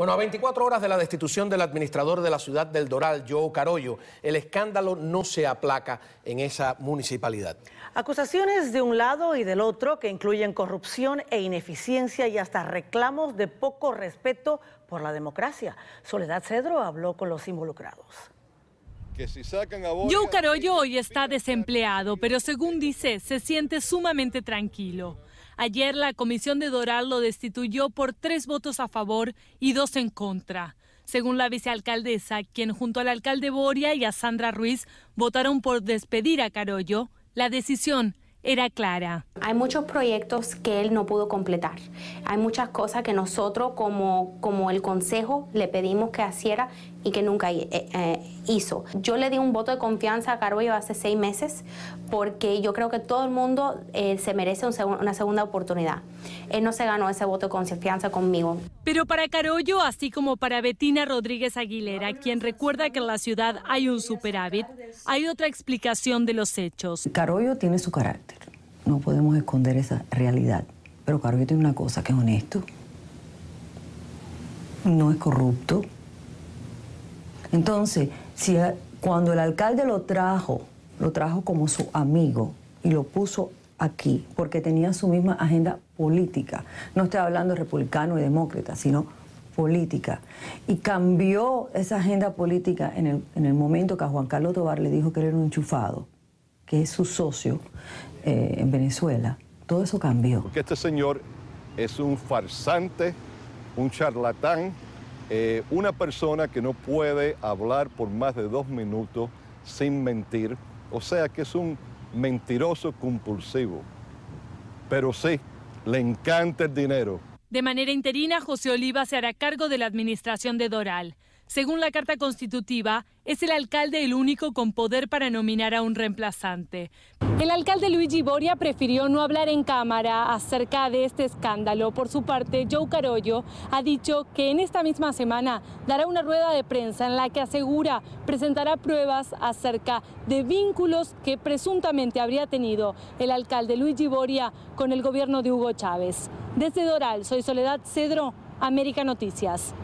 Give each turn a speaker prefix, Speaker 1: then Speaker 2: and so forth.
Speaker 1: Bueno, a 24 horas de la destitución del administrador de la ciudad del Doral, Joe Carollo, el escándalo no se aplaca en esa municipalidad. Acusaciones de un lado y del
Speaker 2: otro que incluyen corrupción e ineficiencia y hasta reclamos de poco respeto por la democracia. Soledad Cedro habló con los involucrados.
Speaker 1: Joe
Speaker 3: Carollo hoy está desempleado, pero según dice, se siente sumamente tranquilo. Ayer la comisión de Doral lo destituyó por tres votos a favor y dos en contra. Según la vicealcaldesa, quien junto al alcalde Boria y a Sandra Ruiz votaron por despedir a Carollo, la decisión era clara.
Speaker 4: Hay muchos proyectos que él no pudo completar. Hay muchas cosas que nosotros como, como el Consejo le pedimos que hiciera y que nunca eh, eh, hizo. Yo le di un voto de confianza a Carollo hace seis meses porque yo creo que todo el mundo eh, se merece una segunda oportunidad. Él no se ganó ese voto de confianza conmigo.
Speaker 3: Pero para Carollo, así como para Betina Rodríguez Aguilera, quien recuerda que en la ciudad hay un superávit, hay otra explicación de los hechos.
Speaker 2: Carollo tiene su carácter, no podemos esconder esa realidad. Pero Carollo tiene una cosa que es honesto, no es corrupto, entonces, si, eh, cuando el alcalde lo trajo, lo trajo como su amigo y lo puso aquí, porque tenía su misma agenda política. No estoy hablando republicano y demócrata, sino política. Y cambió esa agenda política en el, momento que a Juan Carlos Tobar le dijo que era un enchufado, que es su socio eh, en Venezuela. Todo eso cambió.
Speaker 1: Porque este señor es un farsante, un charlatán, eh, una persona que no puede hablar por más de dos minutos sin mentir, o sea que es un mentiroso compulsivo. Pero sí, le encanta el dinero.
Speaker 3: De manera interina, José Oliva se hará cargo de la administración de Doral. Según la Carta Constitutiva, es el alcalde el único con poder para nominar a un reemplazante. El alcalde Luigi Boria prefirió no hablar en cámara acerca de este escándalo. Por su parte, Joe Carollo ha dicho que en esta misma semana dará una rueda de prensa en la que asegura presentará pruebas acerca de vínculos que presuntamente habría tenido el alcalde Luigi Boria con el gobierno de Hugo Chávez. Desde Doral, soy Soledad Cedro, América Noticias.